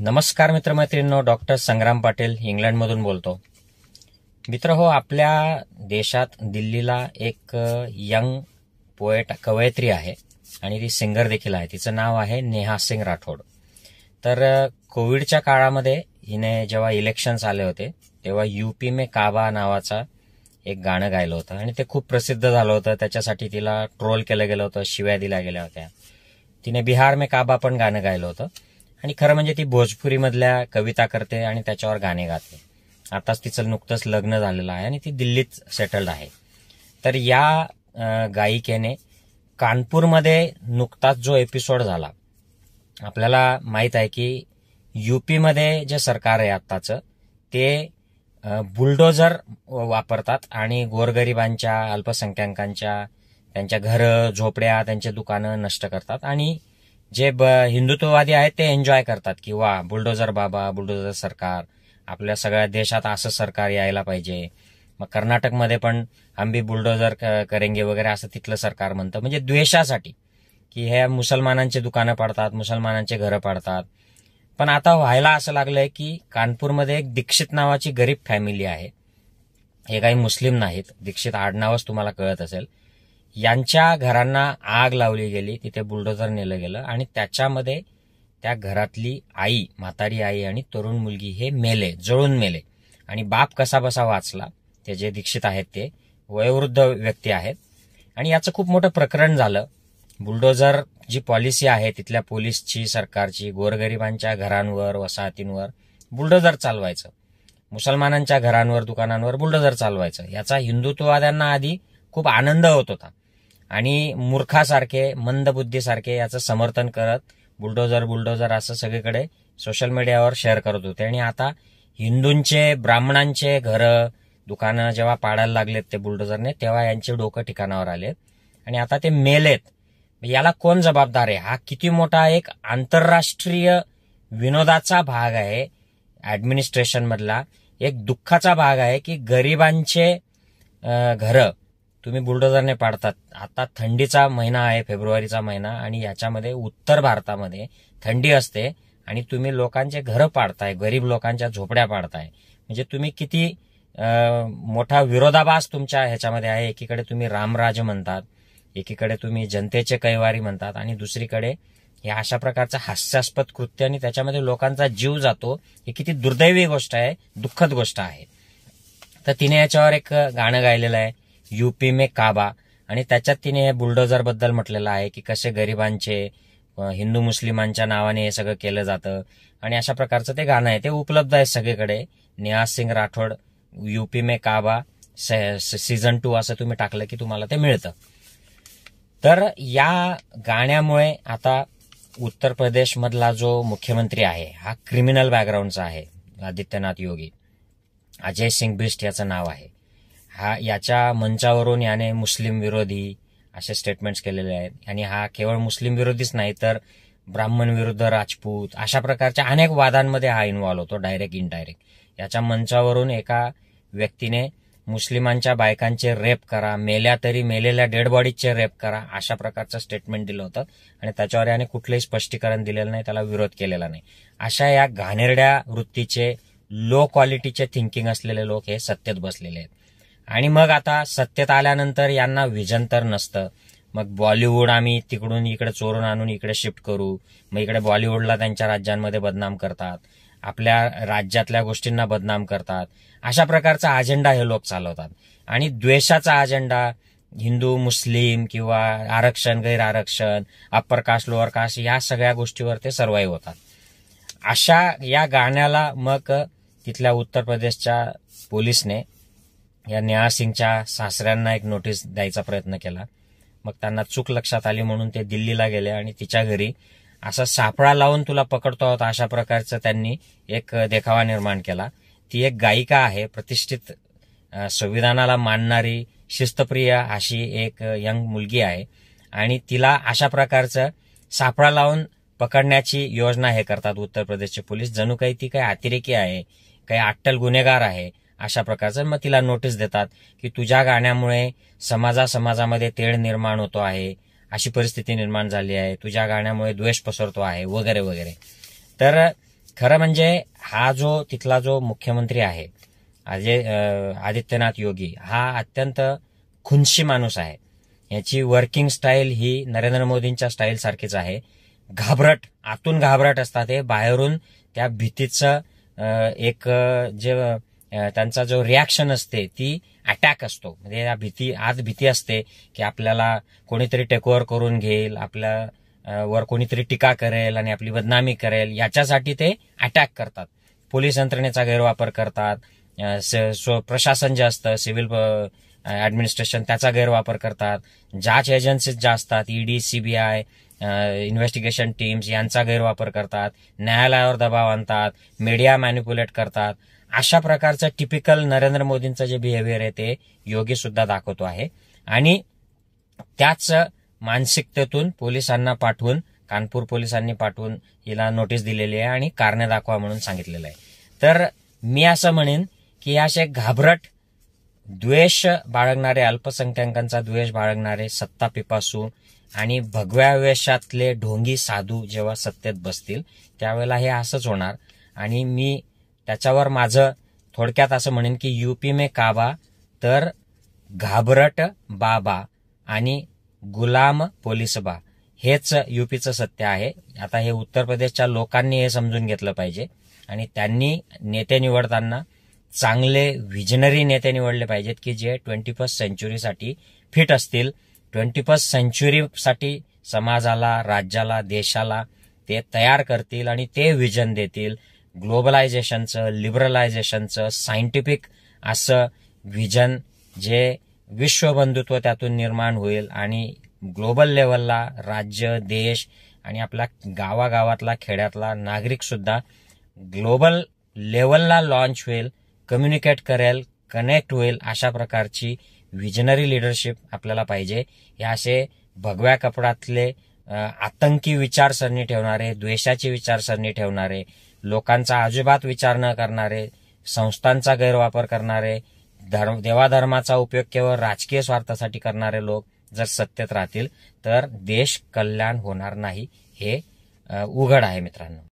नमस्कार मित्रमैत्रिणींनो डॉक्टर संग्राम पाटील इंग्लंडमधून बोलतो मित्र हो आपल्या देशात दिल्लीला एक यंग पोएट कवयित्री आहे आणि ती सिंगर देखील आहे तिचं नाव आहे नेहा सिंग राठोड तर कोविडच्या काळामध्ये हिने जेव्हा इलेक्शन्स आले होते तेव्हा यूपी मे काबा नावाचा एक गाणं गायलं होतं आणि ते खूप प्रसिद्ध झालं होतं त्याच्यासाठी तिला ट्रोल केलं गेलं होतं शिव्या दिल्या गेल्या होत्या तिने बिहार मे काबा पण गाणं गायलं होतं आणि खरं म्हणजे ती भोजपुरीमधल्या कविता करते आणि त्याच्यावर गाणे गाते आताच तिचं नुकतंच लग्न झालेलं आहे आणि ती दिल्लीत सेटल्ड आहे तर या गायिकेने कानपूरमध्ये नुकताच जो एपिसोड झाला आपल्याला माहीत आहे की यूपीमध्ये जे सरकार आहे आत्ताचं ते बुलडोजर वापरतात आणि गोरगरिबांच्या अल्पसंख्याकांच्या त्यांच्या घरं झोपड्या त्यांचे दुकानं नष्ट करतात आणि जे हिंदुत्ववादी आहेत ते एन्जॉय करतात की वा बुलडोझर बाबा बुलडोझर सरकार आपल्या सगळ्या देशात असं सरकार यायला पाहिजे मग कर्नाटकमध्ये पण आम्ही बुलडोझर करेंगे वगैरे असं तिथलं सरकार म्हणतं म्हणजे द्वेषासाठी की हे मुसलमानांचे दुकानं पाडतात मुसलमानांचे घरं पाडतात पण आता व्हायला असं लागलंय की कानपूरमध्ये एक दीक्षित नावाची गरीब फॅमिली आहे हे काही मुस्लिम नाहीत दीक्षित आडनावच तुम्हाला कळत असेल यांच्या घरांना आग लावली गेली तिथे बुलडोजर नेलं गेलं आणि त्याच्यामध्ये त्या घरातली आई म्हातारी आई आणि तरुण मुलगी हे मेले जळून मेले आणि बाप कसा बसा वाचला ते जे दीक्षित आहेत ते वयोवृद्ध व्यक्ती आहेत आणि याचं खूप मोठं प्रकरण झालं बुलडोजर जी पॉलिसी आहे तिथल्या पोलीसची सरकारची गोरगरिबांच्या घरांवर वसाहतींवर बुलडोजर चालवायचं मुसलमानांच्या घरांवर दुकानांवर बुलडोजर चालवायचं याचा हिंदुत्ववाद्यांना आधी खूप आनंद होत होता आणि मूर्खासारखे मंदबुद्धीसारखे याचं समर्थन करत बुलडोजर बुलडोजर असं सगळीकडे सोशल मीडियावर शेअर करत होते आणि आता हिंदूंचे ब्राह्मणांचे घरं दुकानं जेव्हा पाडायला लागलेत ते बुलडोजरने तेव्हा यांचे डोकं ठिकाणावर आले आणि आता ते मेलेत याला कोण जबाबदार आहे हा किती मोठा एक आंतरराष्ट्रीय विनोदाचा भाग आहे ॲडमिनिस्ट्रेशनमधला एक दुःखाचा भाग आहे की गरिबांचे घरं तुम्ही बुलडोझरने पाडतात आता थंडीचा महिना आहे फेब्रुवारीचा महिना आणि याच्यामध्ये उत्तर भारतामध्ये थंडी असते आणि तुम्ही लोकांचे घरं पाडताय गरीब लोकांच्या झोपड्या पाडताय म्हणजे तुम्ही किती मोठा विरोधाभास तुमच्या ह्याच्यामध्ये आहे एकीकडे तुम्ही रामराज म्हणतात एकीकडे तुम्ही जनतेचे कैवारी म्हणतात आणि दुसरीकडे हे अशा प्रकारचं हास्यास्पद कृत्य आणि त्याच्यामध्ये लोकांचा जीव जातो ही किती दुर्दैवी गोष्ट आहे दुःखद गोष्ट आहे तर तिने याच्यावर एक गाणं गायलेलं आहे यूपी मे काबा आणि त्याच्यात तिने हे बद्दल म्हटलेलं आहे की कसे गरिबांचे हिंदू मुस्लिमांच्या नावाने हे सगळं केलं जातं आणि अशा प्रकारचं ते गाणं आहे ते उपलब्ध आहे सगळीकडे नेहाज सिंग राठोड यूपी मे काबा सीझन टू असं तुम्ही टाकलं की तुम्हाला ते मिळतं तर या गाण्यामुळे आता उत्तर प्रदेशमधला जो मुख्यमंत्री आहे हा क्रिमिनल बॅकग्राऊंडचा आहे आदित्यनाथ योगी अजय सिंग बिस्ट याचं नाव आहे हा याच्या मंचावरून याने मुस्लिम विरोधी असे स्टेटमेंट्स केलेले आहेत आणि हा केवळ मुस्लिम विरोधीच नाही तर ब्राह्मण विरुद्ध राजपूत अशा प्रकारच्या अनेक वादांमध्ये हा इन्व्हॉल्व्ह होतो डायरेक्ट इनडायरेक्ट याच्या मंचावरून एका व्यक्तीने मुस्लिमांच्या बायकांचे रेप करा मेल्या तरी मेलेल्या डेड बॉडीजचे रेप करा अशा प्रकारचं स्टेटमेंट दिलं होतं आणि त्याच्यावर याने कुठलंही स्पष्टीकरण दिलेलं नाही त्याला विरोध केलेला नाही अशा या घाणेरड्या वृत्तीचे लो क्वालिटीचे थिंकिंग असलेले लोक हे सत्तेत बसलेले आहेत आणि मग आता सत्तेत आल्यानंतर यांना विजन तर नसतं मग बॉलिवूड आम्ही तिकडून इकडे चोरून आणून इकडे शिफ्ट करू मग इकडे बॉलिवूडला त्यांच्या राज्यांमध्ये बदनाम करतात आपल्या राज्यातल्या गोष्टींना बदनाम करतात अशा प्रकारचा अजेंडा हे लोक चालवतात आणि द्वेषाचा अजेंडा हिंदू मुस्लिम किंवा आरक्षण आरक्षण अप्पर कास्ट लोअर कास्ट या सगळ्या गोष्टीवर ते सर्वाई होतात अशा या गाण्याला मग तिथल्या उत्तर प्रदेशच्या पोलीसने या नेहा सिंगच्या सासऱ्यांना एक नोटीस द्यायचा प्रयत्न केला मग त्यांना चूक लक्षात आली म्हणून ते दिल्लीला गेले आणि तिच्या घरी असा सापळा लावून तुला पकडतो आहोत अशा प्रकारचं त्यांनी एक देखावा निर्माण केला ती एक गायिका आहे प्रतिष्ठित संविधानाला मानणारी शिस्तप्रिय अशी एक यंग मुलगी आहे आणि तिला अशा प्रकारचं सापळा लावून पकडण्याची योजना हे करतात उत्तर प्रदेशचे पोलीस जणू काही ती काही अतिरेकी आहे काही अट्टल गुन्हेगार आहे अशा प्रकारचं मग तिला नोटीस देतात की तुझ्या गाण्यामुळे समाजा समाजामध्ये तेढ निर्माण होतो आहे अशी परिस्थिती निर्माण झाली आहे तुझ्या गाण्यामुळे द्वेष पसरतो आहे वगैरे वगैरे तर खरं म्हणजे हा जो तिथला जो मुख्यमंत्री आहे अजय आदित्यनाथ योगी हा अत्यंत खुनशी माणूस आहे याची वर्किंग स्टाईल ही नरेंद्र मोदींच्या स्टाईलसारखीच आहे घाबरट आतून घाबरट असतात हे बाहेरून त्या भीतीचं एक जे त्यांचा जो रिॲक्शन असते ती अटॅक असतो म्हणजे या भीती आज भीती असते की आपल्याला कोणीतरी टेकओव्हर करून घेईल आपल्या वर कोणीतरी टीका करेल आणि आपली बदनामी करेल याच्यासाठी ते अटॅक करतात पोलीस यंत्रणेचा गैरवापर करतात प्रशासन जे असतं सिव्हिल ऍडमिनिस्ट्रेशन त्याचा गैरवापर करतात जाच एजन्सीज ज्या असतात ईडी सीबीआय इन्व्हेस्टिगेशन टीम्स यांचा गैरवापर करतात न्यायालयावर दबाव आणतात मीडिया मॅन्युप्युलेट करतात अशा प्रकारचं टिपिकल नरेंद्र मोदींचं जे बिहेवियर आहे ते योगी सुद्धा दाखवतो आहे आणि त्याच मानसिकतेतून पोलिसांना पाठवून कानपूर पोलिसांनी पाठवून हिला नोटीस दिलेली आहे आणि कारणे दाखवा म्हणून सांगितलेलं आहे तर मी असं म्हणेन की असे घाबरट द्वेष बाळगणारे अल्पसंख्याकांचा द्वेष बाळगणारे सत्ता पिपासू आणि भगव्या वेशातले ढोंगी साधू जेव्हा सत्तेत बसतील त्यावेळेला हे असंच होणार आणि मी त्याच्यावर माझं थोडक्यात असं म्हणेन की यूपी मे काबा तर घाबरट बाबा आणि गुलाम पोलिसबा हेच यूपीचं सत्य आहे आता हे उत्तर प्रदेशच्या लोकांनी हे समजून घेतलं पाहिजे आणि त्यांनी नेते निवडताना चांगले व्हिजनरी नेते निवडले पाहिजेत की जे ट्वेंटी फर्स्ट सेंच्युरीसाठी फिट असतील ट्वेंटी फर्स्ट सेंच्युरीसाठी समाजाला राज्याला देशाला ते तयार करतील आणि ते व्हिजन देतील ग्लोबलायझेशनचं लिबरलायझेशनचं सायंटिफिक असं व्हिजन जे विश्वबंधुत्व त्यातून निर्माण होईल आणि ग्लोबल लेवलला राज्य देश आणि आपला गावागावातला खेड्यातला नागरिकसुद्धा ग्लोबल लेवलला लॉन्च होईल कम्युनिकेट करेल कनेक्ट होईल अशा प्रकारची विजनरी लिडरशिप आपल्याला पाहिजे हे असे भगव्या कपडातले आतंकी विचारसरणी ठेवणारे द्वेषाची विचारसरणी ठेवणारे लोकांचा अजिबात विचार न करणारे संस्थांचा गैरवापर करणारे धर्म देवाधर्माचा उपयोग केवळ राजकीय स्वार्थासाठी करणारे लोक जर सत्तेत राहतील तर देश कल्याण होणार नाही हे उघड आहे मित्रांनो